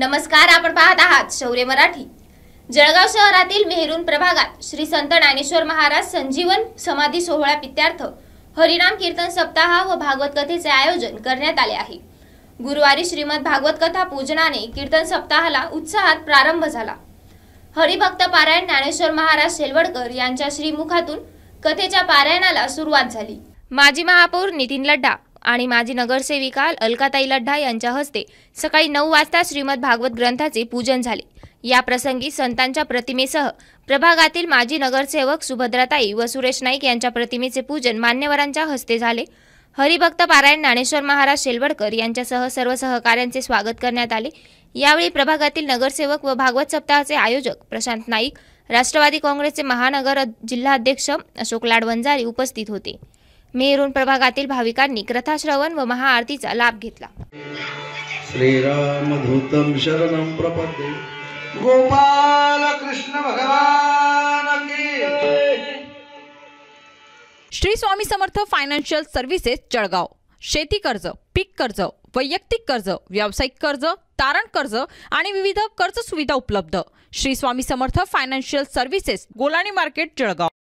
नमस्कार आपण पाहत आहात शौर्य मराठी जळगाव शहरातील मेहरून प्रभागात श्री संत ज्ञानेश्वर महाराज संजीवन समाधी सोहळा पित्यार्थ हरिनाम कीर्तन सप्ताह व भागवत कथेचे आयोजन करण्यात आले आहे गुरुवारी श्रीमद भागवत कथा पूजनाने कीर्तन सप्ताहाला उत्साहात प्रारंभ झाला हरिभक्त पारायण ज्ञानेश्वर महाराज शेलवडकर यांच्या श्रीमुखातून कथेच्या पारायणाला सुरुवात झाली माजी महापौर नितीन लड्डा आणि माजी नगरसेविका अलकाताई लड्ढा यांच्या हस्ते सकाळी नऊ वाजता श्रीमद भागवत ग्रंथाचे पूजन झाले या प्रसंगी संतांच्या प्रतिमेसह प्रभागातील माजी नगरसेवक सुभद्राताई व सुरेश नाईक यांच्या प्रतिमेचे पूजन मान्यवरांच्या हस्ते झाले हरिभक्त पारायण ज्ञानेश्वर महाराज शेलवडकर यांच्यासह सर्व सहकाऱ्यांचे स्वागत करण्यात आले यावेळी प्रभागातील नगरसेवक व भागवत सप्ताहाचे आयोजक प्रशांत नाईक राष्ट्रवादी काँग्रेसचे महानगर जिल्हाध्यक्ष अशोक लाडवंजारी उपस्थित होते मेहरून प्रभागातील भाविकांनी कथाश्रवण व महाआरतीचा लाभ घेतला गोपाल कृष्ण श्री स्वामी समर्थ फायनान्शियल सर्व्हिसेस जळगाव शेती कर्ज पीक कर्ज वैयक्तिक कर्ज व्यावसायिक कर्ज तारण कर्ज आणि विविध कर्ज सुविधा उपलब्ध Shri Swami Samarth financial services Golani market Jalgaon